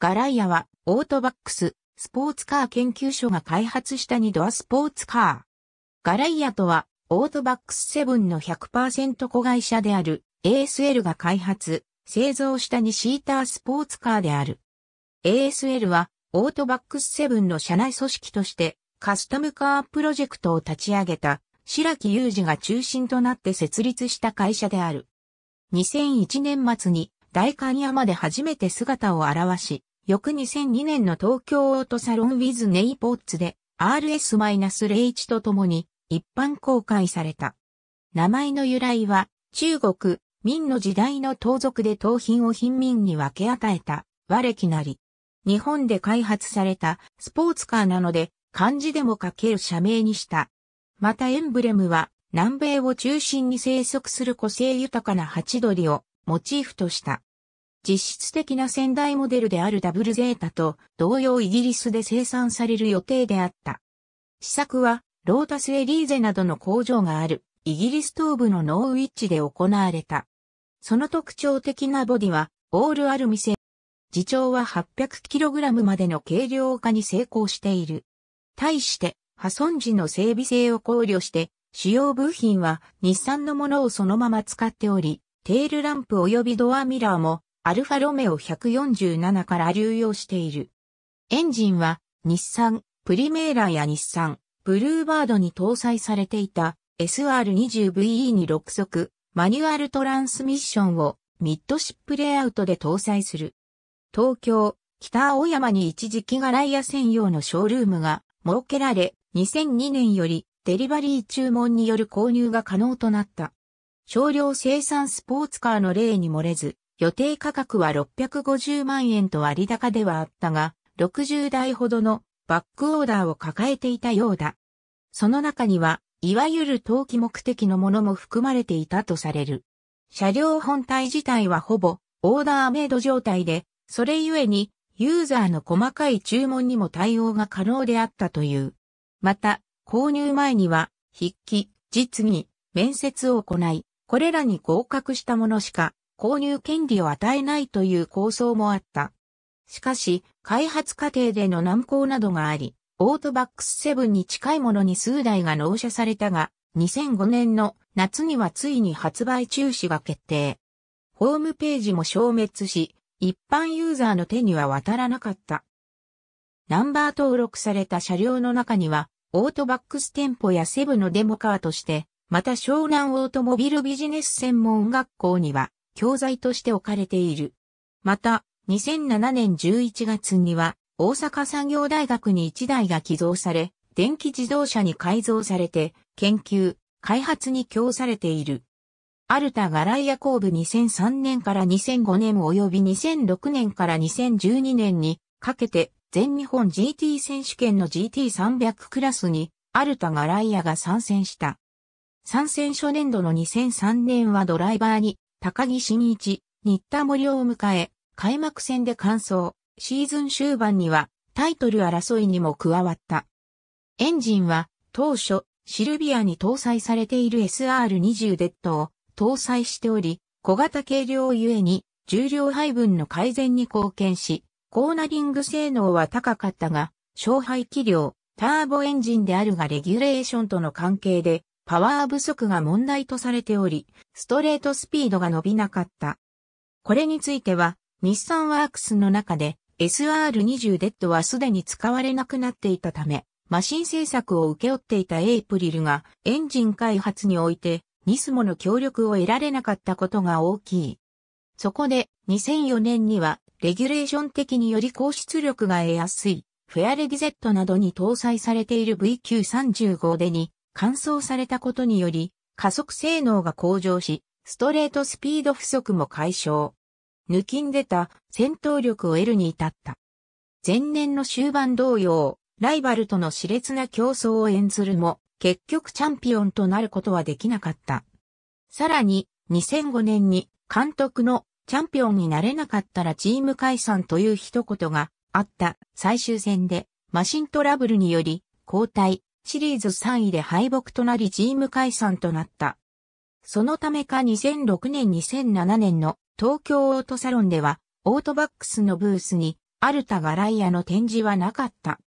ガライアは、オートバックス、スポーツカー研究所が開発した2ドアスポーツカー。ガライアとは、オートバックスセブンの100%子会社である ASL が開発、製造した2シータースポーツカーである。ASL は、オートバックスセブンの社内組織として、カスタムカープロジェクトを立ち上げた、白木雄二が中心となって設立した会社である。2001年末に、大観山で初めて姿を現し、翌2002年の東京オートサロンウィズネイポッツで RS-01 とともに一般公開された。名前の由来は中国、明の時代の盗賊で盗品を貧民に分け与えた、和きなり。日本で開発されたスポーツカーなので、漢字でも書ける社名にした。またエンブレムは、南米を中心に生息する個性豊かなハチドリをモチーフとした。実質的な先代モデルであるダブルゼータと同様イギリスで生産される予定であった。試作はロータスエリーゼなどの工場があるイギリス東部のノーウィッチで行われた。その特徴的なボディはオールアルミ製。自長は 800kg までの軽量化に成功している。対して破損時の整備性を考慮して主要部品は日産のものをそのまま使っており、テールランプ及びドアミラーもアルファロメオ147から流用している。エンジンは日産、プリメーラや日産、ブルーバードに搭載されていた SR20VE に6速、マニュアルトランスミッションをミッドシップレイアウトで搭載する。東京、北青山に一時期がライア専用のショールームが設けられ、2002年よりデリバリー注文による購入が可能となった。少量生産スポーツカーの例に漏れず、予定価格は650万円と割高ではあったが、60台ほどのバックオーダーを抱えていたようだ。その中には、いわゆる投機目的のものも含まれていたとされる。車両本体自体はほぼオーダーメイド状態で、それゆえにユーザーの細かい注文にも対応が可能であったという。また、購入前には筆記、実技、面接を行い、これらに合格したものしか購入権利を与えないという構想もあった。しかし、開発過程での難航などがあり、オートバックスセブンに近いものに数台が納車されたが、2005年の夏にはついに発売中止が決定。ホームページも消滅し、一般ユーザーの手には渡らなかった。ナンバー登録された車両の中には、オートバックス店舗やセブのデモカーとして、また湘南オートモビルビジネス専門学校には、教材として置かれている。また、2007年11月には、大阪産業大学に1台が寄贈され、電気自動車に改造されて、研究、開発に供されている。アルタガライア工部2003年から2005年及び2006年から2012年にかけて全日本 GT 選手権の GT300 クラスにアルタガライアが参戦した。参戦初年度の2003年はドライバーに高木新一、新田森を迎え、開幕戦で完走、シーズン終盤にはタイトル争いにも加わった。エンジンは当初シルビアに搭載されている SR20 デッドを搭載しており、小型軽量ゆえに重量配分の改善に貢献し、コーナリング性能は高かったが、勝敗気量、ターボエンジンであるがレギュレーションとの関係でパワー不足が問題とされており、ストレートスピードが伸びなかった。これについては、日産ワークスの中で SR20 デッドはすでに使われなくなっていたため、マシン製作を請け負っていたエイプリルがエンジン開発においてニスモの協力を得られなかったことが大きい。そこで2004年にはレギュレーション的により高出力が得やすいフェアレディゼットなどに搭載されている VQ35 でに乾燥されたことにより、加速性能が向上し、ストレートスピード不足も解消。抜きんでた戦闘力を得るに至った。前年の終盤同様、ライバルとの熾烈な競争を演ずるも、結局チャンピオンとなることはできなかった。さらに、2005年に監督のチャンピオンになれなかったらチーム解散という一言があった最終戦でマシントラブルにより交代、シリーズ3位で敗北となりチーム解散となった。そのためか2006年2007年の東京オートサロンでは、オートバックスのブースに、アルタガライアの展示はなかった。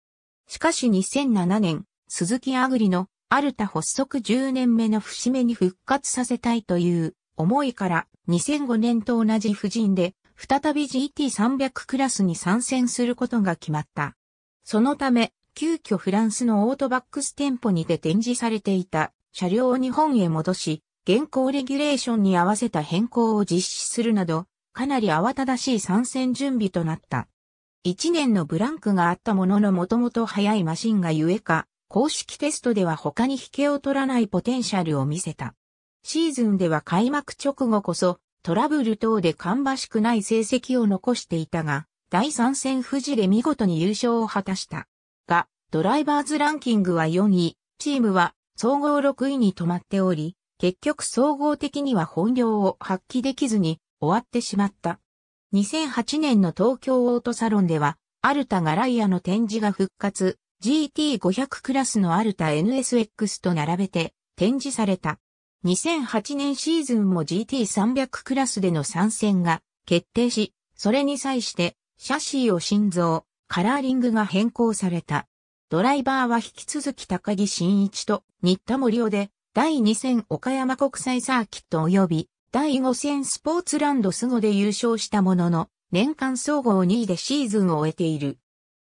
しかし2007年、鈴木アグリのアルタ発足10年目の節目に復活させたいという思いから2005年と同じ夫人で再び GT300 クラスに参戦することが決まった。そのため急遽フランスのオートバックス店舗にて展示されていた車両を日本へ戻し、現行レギュレーションに合わせた変更を実施するなど、かなり慌ただしい参戦準備となった。一年のブランクがあったもののもともと速いマシンがゆえか、公式テストでは他に引けを取らないポテンシャルを見せた。シーズンでは開幕直後こそ、トラブル等で芳しくない成績を残していたが、第3戦富士で見事に優勝を果たした。ドライバーズランキングは4位、チームは総合6位に止まっており、結局総合的には本領を発揮できずに終わってしまった。2008年の東京オートサロンでは、アルタガライアの展示が復活、GT500 クラスのアルタ NSX と並べて展示された。2008年シーズンも GT300 クラスでの参戦が決定し、それに際して、シャシーを心臓、カラーリングが変更された。ドライバーは引き続き高木真一と新田森尾で、第2戦岡山国際サーキット及び、第5戦スポーツランドスゴで優勝したものの、年間総合2位でシーズンを終えている。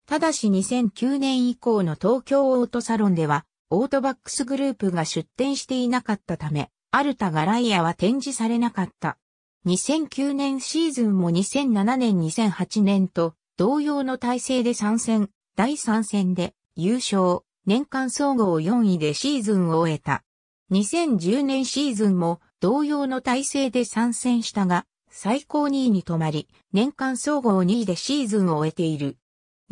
ただし2009年以降の東京オートサロンでは、オートバックスグループが出展していなかったため、アルタガライアは展示されなかった。2009年シーズンも2007年2008年と同様の体制で参戦、第3戦で優勝、年間総合4位でシーズンを終えた。2010年シーズンも同様の体制で参戦したが、最高2位に止まり、年間総合2位でシーズンを終えている。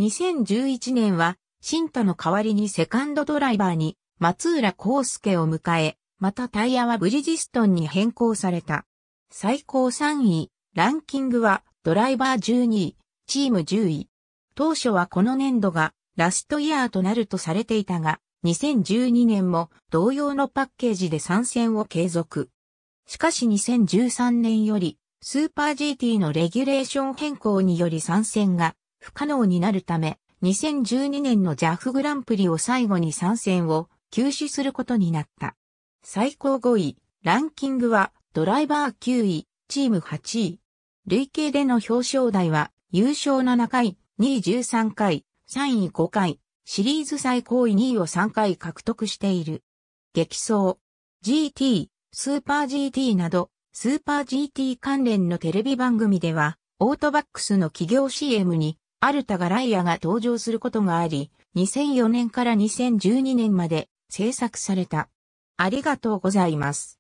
2011年は、新太の代わりにセカンドドライバーに松浦康介を迎え、またタイヤはブリジストンに変更された。最高3位、ランキングはドライバー12位、チーム10位。当初はこの年度がラストイヤーとなるとされていたが、2012年も同様のパッケージで参戦を継続。しかし2013年より、スーパー GT のレギュレーション変更により参戦が不可能になるため、2012年の JAF グランプリを最後に参戦を休止することになった。最高5位、ランキングはドライバー9位、チーム8位。累計での表彰台は優勝7回、2位13回、3位5回、シリーズ最高位2位を3回獲得している。激走、GT、スーパー GT など、スーパー GT 関連のテレビ番組では、オートバックスの企業 CM に、アルタガライアが登場することがあり、2004年から2012年まで制作された。ありがとうございます。